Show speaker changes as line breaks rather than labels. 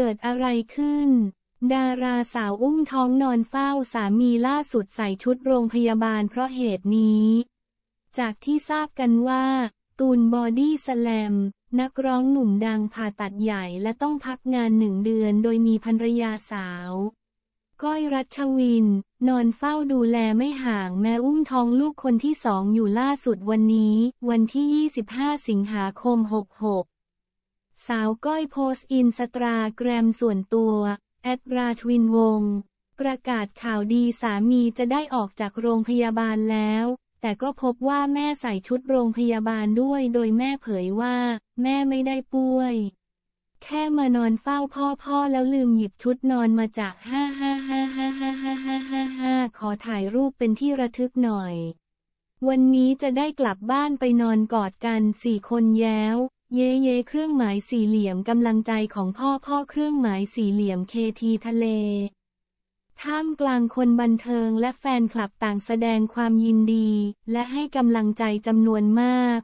เกิดอะไรขึ้น ดาราสาวอุ้มท้องนอนเฝ้าสามีล่าสุดใส่ชุดโรงพยาบาลเพราะเหตุนี้ จากที่ทราบกันว่า ตูนบอดี้สแลม นักร้องหนุ่มดังผ่าตัดใหญ่และต้องพักงานหนึ่งเดือนโดยมีภรรยาสาว ก้อยรัชวิน นอนเฝ้าดูแลไม่ห่างแม่อุ้มท้องลูกคนที่สองอยู่ล่าสุดวันนี้ วันที่ 25 สิงหาคม 66สาวก้อยโพสอินสตาแกรมส่วนตัว แอดราชวินวง ประกาศข่าวดีสามีจะได้ออกจากโรงพยาบาลแล้ว แต่ก็พบว่าแม่ใส่ชุดโรงพยาบาลด้วยโดยแม่เผยว่า แม่ไม่ได้ป่วย แค่มานอนเฝ้าพ่อ พ่อ แล้วลืมหยิบชุดนอนมาจาก ฮ่าฮ่าฮ่าฮ่าฮ่าฮ่าฮ่าฮ่าฮ่าขอถ่ายรูปเป็นที่ระทึกหน่อย วันนี้จะได้กลับบ้านไปนอนกอดกันสี่คนแย้วเย้เย้เครื่องหมายสี่เหลี่ยมกำลังใจของพ่อพ่อเครื่องหมายสี่เหลี่ยมเคทีทะเล ท่ามกลางคนบันเทิงและแฟนคลับต่างแสดงความยินดี และให้กำลังใจจำนวนมาก